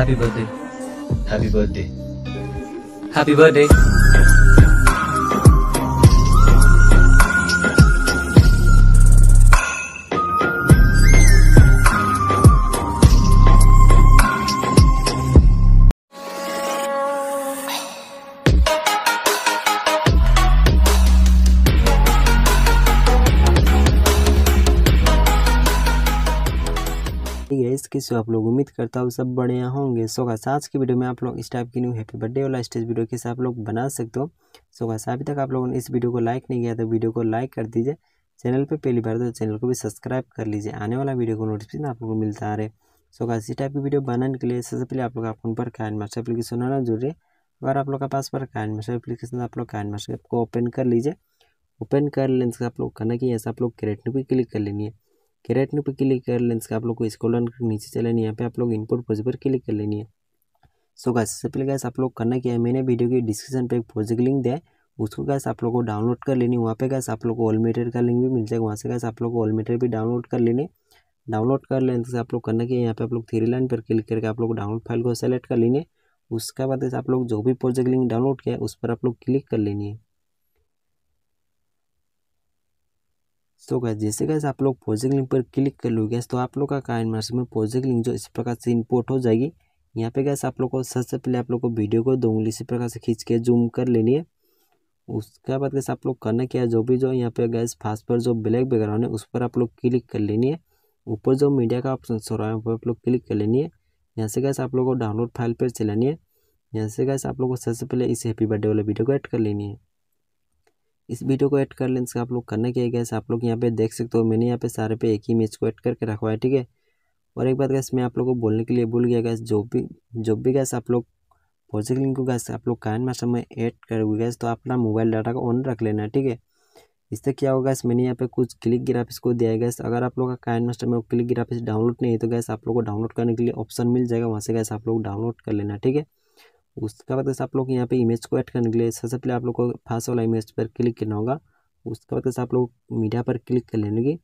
happy birthday. Happy birthday. Happy birthday. की सो आप लोग उम्मीद करता हूँ सब बढ़िया होंगे सो का आज की वीडियो में आप लोग इस टाइप की न्यू हैप्पी बर्थडे वाला स्टेज वीडियो कैसे आप लोग बना सकते हो सो का अभी तक आप लोगों ने इस वीडियो को लाइक नहीं किया तो वीडियो को लाइक कर दीजिए चैनल पर पहली बार तो चैनल को भी सब्सक्राइब कर लीजिए आने वाला वीडियो को नोटिफिकेशन आप लोग को मिलता रहे सो का इसी टाइप की वीडियो बनाने के लिए सबसे पहले आप लोग फोन पर कायन मास्टर एप्लीकेशन होना जरूरी है अगर आप लोग के पास पर कायन मास्टर एप्लीकेशन आप लोग कायन मास्टर ऐप को ओपन कर लीजिए ओपन कर लेने से आप लोग करना कि ऐसा आप लोग क्रिएट पे क्लिक कर लेनी है कैरेटन पर क्लिक कर लेंस का आप लोग को स्क्रॉल डाउन नीचे चले नहीं यहाँ पे आप लोग इनपुट प्रोजेक्ट पर क्लिक कर लेनी है सो गैस सबसे पहले गैस आप लोग करना क्या है मैंने वीडियो की डिस्क्रिप्शन पे एक प्रोजेक्ट लिंक दिया है उसको गैस आप लोग को डाउनलोड कर लेनी वहाँ पे गैस आप लोग को ऑलमीटर का लिंक भी मिल जाएगा वहाँ से गैस आप लोग को ऑलमीटर भी डाउनलोड कर लेने डाउनलोड कर लेने से आप लोग करना क्या है यहाँ पे आप लोग थ्री लाइन पर क्लिक करके आप लोग डाउनलोड फाइल को सेलेक्ट कर लेने उसके बाद आप लोग जो भी प्रोजेक्ट लिंक डाउनलोड किया है उस पर आप लोग क्लिक कर लेनी है तो गैस जैसे गैस आप लोग प्रोजेक्ट लिंक पर क्लिक कर लो गैस तो आप लोग का काइन मार्स में प्रोजेक्ट लिंक जो इस प्रकार से इंपोर्ट हो जाएगी यहाँ पे गैस आप लोग को सबसे पहले आप लोग को वीडियो को दो उंगली इसी प्रकार से खींच के जूम कर लेनी है उसके बाद गैस आप लोग करना क्या है जो भी जो यहाँ पे गैस फास्ट पर जो ब्लैक बैकग्राउंड है उस पर आप लोग क्लिक कर लेनी है ऊपर जो मीडिया का ऑप्शन सो रहा है आप लोग क्लिक कर लेनी है यहाँ से गैस आप लोग को डाउनलोड फाइल पर चलानी है यहाँ से गैस आप लोग को सबसे पहले इस हैप्पी बर्थडे वाले वीडियो को एड कर लेनी है इस वीडियो को ऐड कर लें इसका आप लोग करना क्या गैस आप लोग यहाँ पे देख सकते हो मैंने यहाँ पे सारे पे एक ही इमेज को ऐड करके रखवाया ठीक है और एक बात गैस मैं आप लोग को बोलने के लिए भूल गया गैस जो भी जो भी गैस आप लोग प्रोजेक्ट लिंक को गैस आप लोग कायन मास्टर में ऐड करोगे गैस तो अपना मोबाइल डाटा को ऑन रख लेना ठीक है इससे क्या होगा गैस मैंने यहाँ पे कुछ क्लिक ग्राफिक्स को दिया है गैस अगर आप लोग का कायन मास्टर में क्लिक ग्राफिक्स डाउनलोड नहीं है तो गैस आप लोग को डाउनलोड करने के लिए ऑप्शन मिल जाएगा वहाँ से गैस आप लोग डाउनलोड कर लेना ठीक है उसके बाद आप लोग यहाँ पे इमेज को ऐड करने के लिए सबसे पहले आप लोग को फास्ट वाला इमेज पर क्लिक करना होगा उसके बाद आप लोग मीडिया पर क्लिक कर लेंगे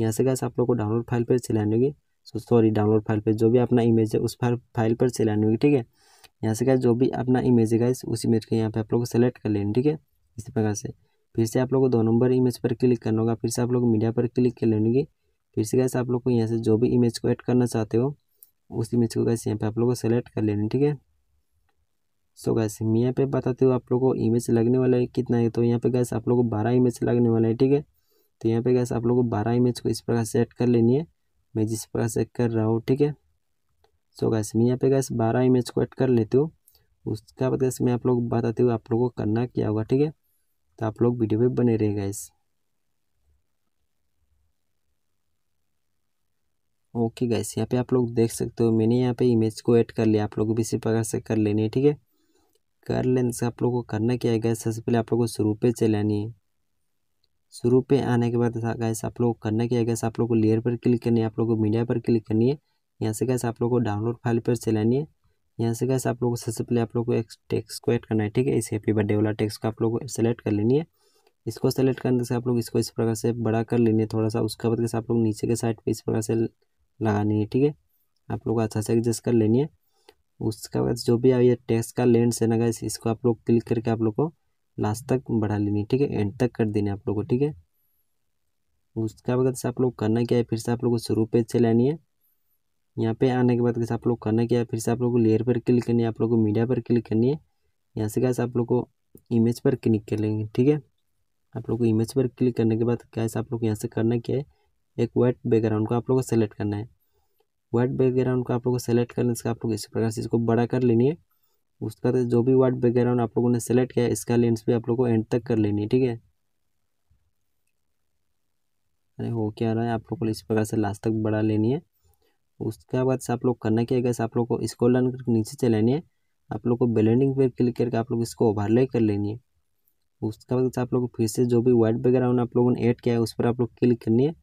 यहाँ से कैसे आप लोग को डाउनलोड फाइल पर चलाएंगे सॉरी डाउनलोड फाइल पर जो भी अपना इमेज है उस फाइल पर चलानी होगी ठीक है यहाँ से क्या जो भी अपना इमेज है गाइस उस इमेज को यहाँ पे आप लोग को सेलेक्ट कर लेंगे ठीक है इसी प्रकार से फिर से आप लोग को दो नंबर इमेज पर क्लिक करना होगा फिर से आप लोग मीडिया पर क्लिक कर लेंगे फिर से कैसे आप लोग को यहाँ से जो भी इमेज को ऐड करना चाहते हो उस इमेज को कैसे यहाँ पे आप लोग को सेलेक्ट कर लेना ठीक है सो गैस मैं यहाँ पे बताते हुए आप लोगों को इमेज लगने वाला है कितना है तो यहाँ पे गैस आप लोगों को बारह इमेज लगने वाला है ठीक है तो यहाँ पे गैस आप लोगों को बारह इमेज को इस प्रकार से ऐड कर लेनी है मैं जिस प्रकार से कर रहा हूँ ठीक है सो गैस मैं यहाँ पे गैस बारह इमेज को ऐड कर लेती हूँ उसका बाद गैस मैं आप लोग बताती हूँ आप लोग को करना क्या होगा ठीक है तो आप लोग वीडियो पर बने रहे गैस ओके गैस यहाँ पे आप लोग देख सकते हो मैंने यहाँ पे इमेज को ऐड कर लिया आप लोग भी इसी प्रकार से कर लेने ठीक है कर लेने से आप लोगों को करना क्या है गैस सबसे पहले आप लोगों को शुरू पे चले आनी है शुरू पे आने के बाद गैस आप लोगों को करना क्या है गैस आप लोगों को लेयर पर क्लिक करनी है आप लोगों को मीडिया पर क्लिक करनी है यहाँ से गैस आप लोगों को डाउनलोड फाइल पर चलानी है यहाँ से गैस आप लोगों को सबसे पहले आप लोगों को एक टेक्स को ऐड करना है ठीक है इस हैप्पी बर्थडे वाला टेक्स को आप लोगों को सेलेक्ट कर लेनी है इसको सेलेक्ट करने से आप लोग इसको इस प्रकार से बड़ा कर लेनी है थोड़ा सा उसके बाद आप लोग नीचे के साइड पर इस प्रकार से लगानी है ठीक है आप लोग अच्छा से एडजस्ट कर लेनी है उसका बाद जो भी आई है टेक्स्ट का लेंस है ना गैस इसको आप लोग क्लिक करके आप लोग को लास्ट तक बढ़ा लेनी ठीक है एंड तक कर देना आप लोग को ठीक है उसका बाद से आप लोग करना क्या है फिर से आप लोग को शुरू पेज से लानी है यहाँ पे आने के बाद कैसे आप लोग करना क्या है फिर से आप लोग को लेयर पर क्लिक करनी है आप लोग को मीडिया पर क्लिक करनी है यहाँ से कैसे आप लोग को इमेज पर क्लिक कर लेंगे ठीक है आप लोग को इमेज पर क्लिक करने के बाद कैसे आप लोग यहाँ से करना क्या है एक वाइट बैकग्राउंड को आप लोग को सेलेक्ट करना है वाइट बैकग्राउंड को आप लोगों को सेलेक्ट करने से आप लोग इसी प्रकार से इसको बड़ा कर लेनी है उसका तो जो भी वाइट बैकग्राउंड आप लोगों ने सेलेक्ट किया इसका लेंस भी आप लोग को एंड तक कर लेनी है ठीक है अरे हो क्या रहा है आप लोग को इस प्रकार से लास्ट तक बढ़ा लेनी है उसके बाद से आप लोग करना क्या है आप लोग को इसको लर्न करके नीचे चले है आप लोग को ब्लेंडिंग पे क्लिक करके आप लोग इसको ओवरले कर लेनी है उसके बाद से आप लोग फिर से जो भी वाइट बैकग्राउंड आप लोगों ने ऐड किया है उस पर आप लोग क्लिक करनी है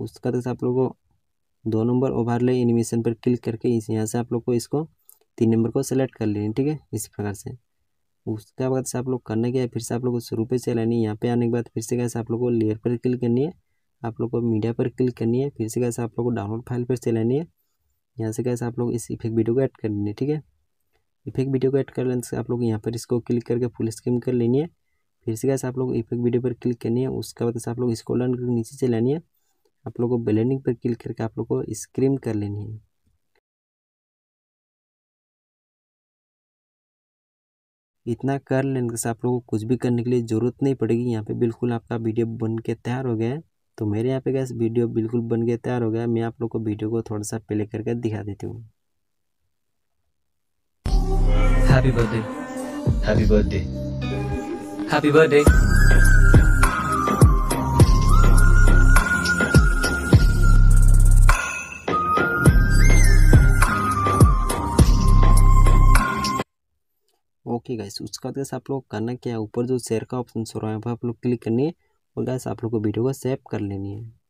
उसके बाद से आप लोग को दो नंबर ओवरले एनिमेशन पर क्लिक करके इस यहाँ से आप लोग को इसको तीन नंबर को सेलेक्ट कर लेनी ठीक है इस प्रकार से उसके बाद से आप लोग करने के फिर से आप लोग को शुरू पर चलानी है यहाँ पर आने के बाद फिर से कैसे आप लोग को लेयर पर क्लिक करनी है आप लोग को मीडिया पर क्लिक करनी है फिर से कैसे आप लोग को डाउनलोड फाइल पर चलानी है यहाँ से कैसे आप लोग इस इफेक्ट वीडियो को ऐड लेनी है ठीक है इफेक्ट वीडियो को ऐड कर लेने से आप लोग यहाँ पर इसको क्लिक करके फुल स्क्रीन कर लेनी है फिर से कैसे आप लोग इफेक्ट वीडियो पर क्लिक करनी है उसके बाद से आप लोग इसको लर्न नीचे चलानी है आप लोग को ब्लेंडिंग पर क्लिक करके आप लोग को स्क्रीन कर लेनी है इतना कर लेने के साथ आप लोगों को कुछ भी करने के लिए ज़रूरत नहीं पड़ेगी यहाँ पे बिल्कुल आपका वीडियो बन के तैयार हो गया है तो मेरे यहाँ पे गैस वीडियो बिल्कुल बन के तैयार हो गया मैं आप लोग को वीडियो को थोड़ा सा प्ले करके दिखा देती हूँ happy birthday happy birthday happy birthday okay guys उसके बाद आप लोग करना क्या है ऊपर जो शेयर का ऑप्शन शो रहा है वहाँ आप लोग क्लिक करनी है और गैस आप लोग को वीडियो को सेव कर लेनी है